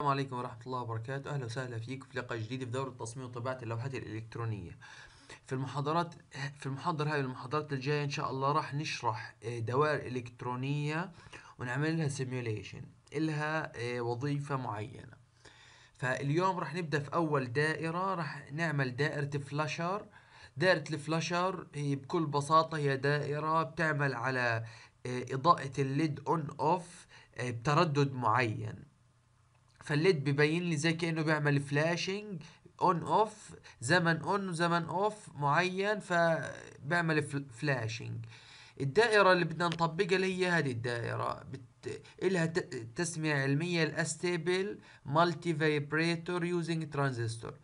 السلام عليكم ورحمة الله وبركاته أهلا وسهلا فيكم في لقاء جديد في دورة تصميم وطباعة اللوحات الإلكترونية في المحاضرات في المحاضرة هاي المحاضرات الجاية إن شاء الله راح نشرح آه، دوائر إلكترونية ونعمل لها سيميوليشن إلها آه، وظيفة معينة فاليوم راح نبدأ في أول دائرة راح نعمل دائرة فلاشر دائرة الفلاشر هي بكل بساطة هي دائرة بتعمل على آه، إضاءة الليد أون أوف بتردد معين فالليد بيبين لي زي كانه بيعمل فلاشنج اون اوف زمن اون وزمن اوف معين فبيعمل فلاشنج الدائرة اللي بدنا نطبقها اللي هي هذه الدائرة بت... إلها ت... تسمية علمية الأستيبل مالتي فايبريتور يوزنج ترانزستور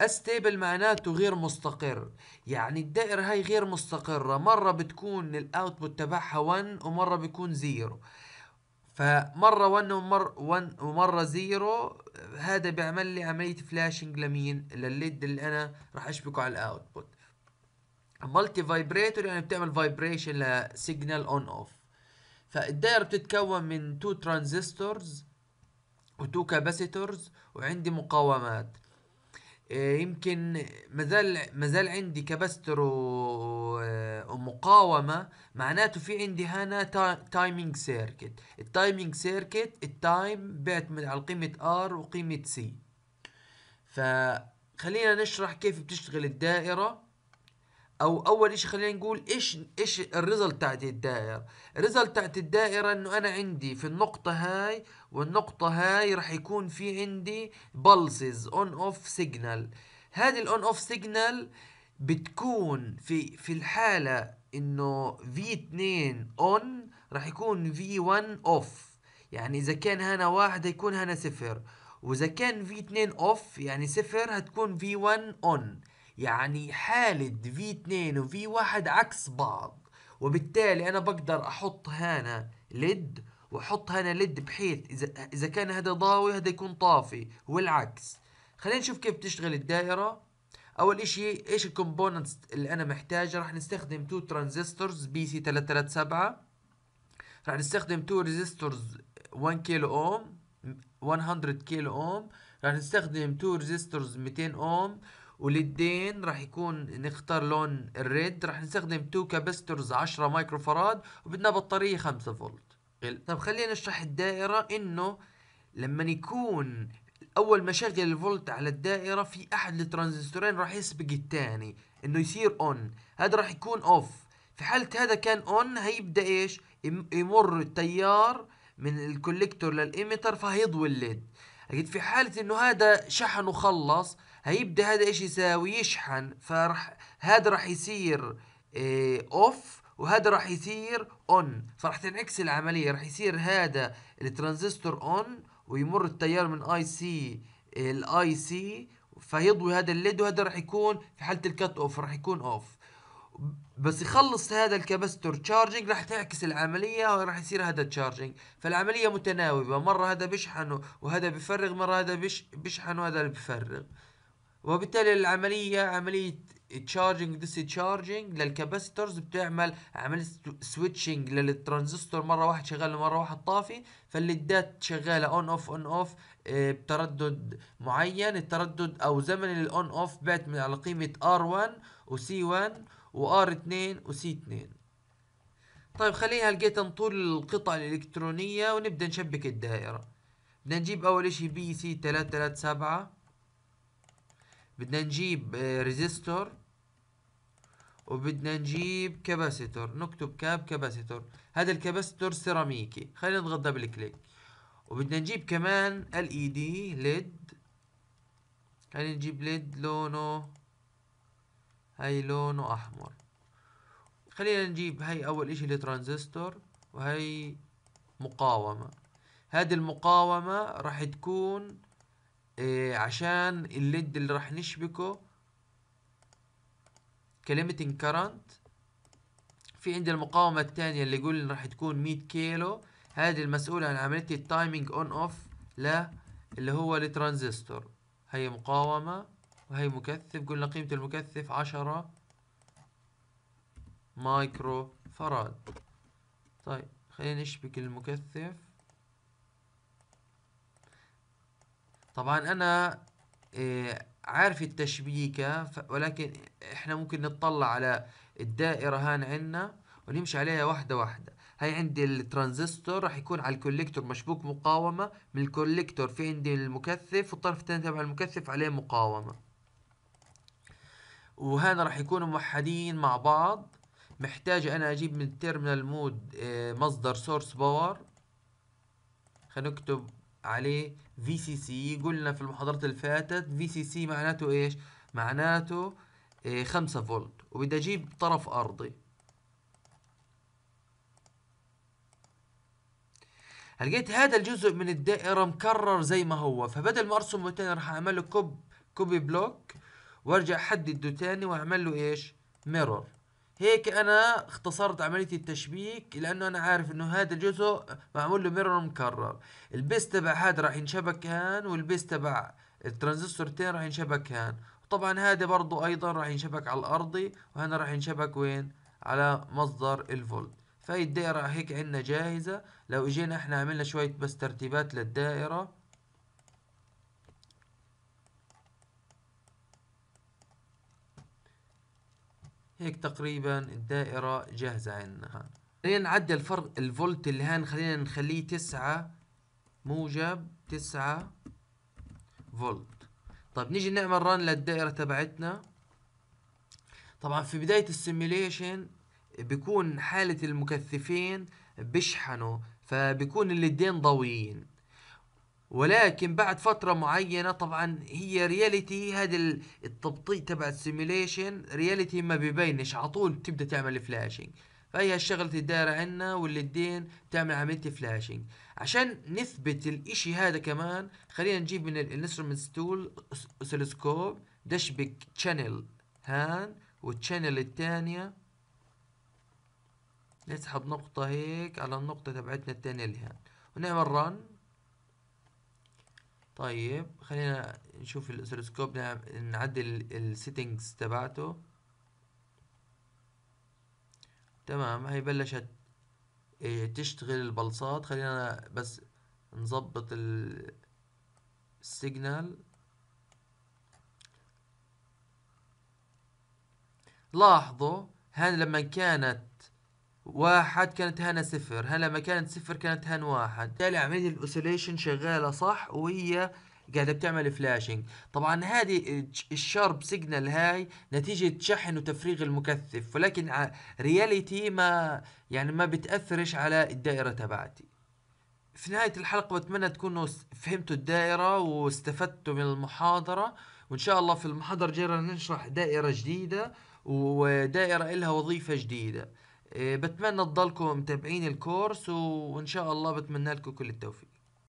استيبل معناته غير مستقر يعني الدائرة هاي غير مستقرة مرة بتكون الاوتبوت تبعها 1 ومرة بيكون 0 فمرة 1 ومر 1 ومرة 0 هذا بيعمل لي عملية فلاشنج لمين للليد اللي انا راح اشبكه على الاوتبوت مالتي فايبريتور يعني بتعمل فايبريشن لسيجنال اون اوف فالدائرة بتتكون من تو ترانزستورز وتو كاباسيتورز وعندي مقاومات آه، يمكن مازال مازال عندي كبستر ومقاومة آه، معناته في عندي هنا تايمينج سيركت التايمينج سيركت التايم بيعتمد على قيمة ار وقيمة سي فخلينا نشرح كيف بتشتغل الدائرة او اول شيء خلينا نقول ايش ايش الريزلت تاعت الدائره الريزلت تاعت الدائره انه انا عندي في النقطه هاي والنقطه هاي راح يكون في عندي بلسز اون اوف سيجنال هذه الاون اوف سيجنال بتكون في في الحاله انه في 2 اون راح يكون في 1 اوف يعني اذا كان هنا واحد يكون هنا صفر واذا كان في 2 اوف يعني صفر هتكون في 1 اون يعني حالة V2 و V1 عكس بعض وبالتالي أنا بقدر أحط هنا ليد وأحط هنا ليد بحيث إذا إذا كان هذا ضاوي هذا يكون طافي والعكس خلينا نشوف كيف بتشتغل الدائرة أول إشي إيش الكومبوننتس اللي أنا محتاجها راح نستخدم تو ترانزستورز بي سي 337 راح نستخدم تو ريزيستورز 1 كيلو أوم 100 كيلو أوم راح نستخدم تو ريزيستورز 200 أوم وللدين راح يكون نختار لون الريد راح نستخدم تو كابسترز 10 مايكرو فراد وبدنا بطارية 5 فولت طب خلينا نشرح الدائرة انه لما يكون اول ما شغل الفولت على الدائرة في احد الترانزستورين راح يسبق الثاني انه يصير اون هذا راح يكون اوف في حالة هذا كان اون هيبدأ ايش يمر التيار من الكوليكتور للإيميتر فهيضوي الليد أكيد في حالة إنه هذا شحن وخلص هيبدا هذا ايش يساوي يشحن فراح هذا راح يصير إيه اوف وهذا راح يصير اون فراح تنعكس العمليه راح يصير هذا الترانزستور اون ويمر التيار من اي سي الاي سي فيضوي هذا الليد وهذا راح يكون في حاله الكت اوف راح يكون اوف بس يخلص هذا الكاباستور تشارجنج راح تعكس العملية وراح يصير هذا تشارجنج فالعملية متناوبة مرة هذا بيشحن وهذا بيفرغ مرة هذا بيشحن وهذا بيفرغ وبالتالي العملية عملية تشارجنج ديس تشارجنج للكاباسيتورز بتعمل عمليه سويتشنج للترانزستور مره واحد شغال ومره واحد طافي فالليدات شغاله اون اوف اون اوف بتردد معين التردد او زمن الاون اوف بعت من على قيمه ار 1 ار1 1 وار 2 وسي 2 طيب خليها لقيت نطول القطع الالكترونيه ونبدا نشبك الدائره بدنا نجيب اول اشي بي سي 337 بدنا نجيب ريزيستور آه، وبدنا نجيب كاباسيتور نكتب كاب كاباسيتور هذا الكاباسيتور سيراميكي خلينا نضغط دبل كليك وبدنا نجيب كمان ال اي دي ليد خلينا نجيب ليد لونه هاي لونه احمر خلينا نجيب هاي اول اشي الترانزستور وهي مقاومة هذه المقاومة راح تكون إيه عشان الليد اللي راح نشبكه كلمة كرنت في عندي المقاومة الثانية اللي قلنا راح تكون 100 كيلو هذه المسؤولة عن عملية التايمينج اون اوف ل اللي هو الترانزستور هي مقاومة وهي مكثف قلنا قيمة المكثف عشرة مايكرو فراد طيب خلينا نشبك المكثف طبعا انا إيه، عارف التشبيكة ولكن احنا ممكن نطلع على الدائرة هان عنا ونمشي عليها واحدة واحدة هاي عندي الترانزستور راح يكون على الكوليكتور مشبوك مقاومة من الكوليكتور في عندي المكثف والطرف الثاني تبع المكثف عليه مقاومة وهنا راح يكونوا موحدين مع بعض محتاج انا اجيب من التيرمينال مود إيه، مصدر سورس باور خلينا نكتب عليه في سي سي قلنا في المحاضرات اللي فاتت في سي سي معناته ايش معناته إيه، خمسة 5 فولت وبدي اجيب طرف ارضي لقيت هذا الجزء من الدائرة مكرر زي ما هو فبدل ما ارسمه تاني راح اعمله كوب كوبي بلوك وارجع احدده تاني واعمل له ايش ميرور هيك انا اختصرت عملية التشبيك لانه انا عارف انه هذا الجزء معمول له ميرور مكرر البيس تبع هذا راح ينشبك هان والبيس تبع الترانزستور راح ينشبك هان وطبعا هذا برضو ايضا راح ينشبك على الارضي وهنا راح ينشبك وين على مصدر الفولت فهي الدائرة هيك عندنا جاهزة لو اجينا احنا عملنا شوية بس ترتيبات للدائرة هيك تقريبا الدائرة جاهزة عندنا خلينا نعدل فرق الفولت اللي هان خلينا نخليه تسعة موجب تسعة فولت طب نيجي نعمل ران للدائرة تبعتنا طبعا في بداية السيميليشن بيكون حالة المكثفين بيشحنوا فبيكون اليدين ضويين ولكن بعد فترة معينة طبعا هي رياليتي هذا التبطيء تبع السيميليشن رياليتي ما بيبينش على طول بتبدا تعمل فلاشنج فهي الشغلة الدايرة عنا واللي الدين تعمل عملية فلاشنج عشان نثبت الاشي هذا كمان خلينا نجيب من الانسترومنتس تول اوسيلوسكوب دشبك تشانل هان والتشانل الثانية نسحب نقطة هيك على النقطة تبعتنا الثانية اللي هان ونعمل رن طيب خلينا نشوف الاسلسكوب نعدل السيتنجز تبعته تمام هي بلشت آه، تشتغل البلصات خلينا بس نظبط السيجنال لاحظوا هان لما كانت واحد كانت هنا صفر هلا لما كانت صفر كانت هنا واحد بالتالي عملية الأوسيليشن شغالة صح وهي قاعدة بتعمل فلاشنج طبعا هذه الشارب سيجنال هاي نتيجة شحن وتفريغ المكثف ولكن رياليتي ما يعني ما بتأثرش على الدائرة تبعتي في نهاية الحلقة بتمنى تكونوا فهمتوا الدائرة واستفدتوا من المحاضرة وإن شاء الله في المحاضرة الجاية نشرح دائرة جديدة ودائرة إلها وظيفة جديدة إيه، بتمنى تضلكم متابعين الكورس وان شاء الله بتمنى لكم كل التوفيق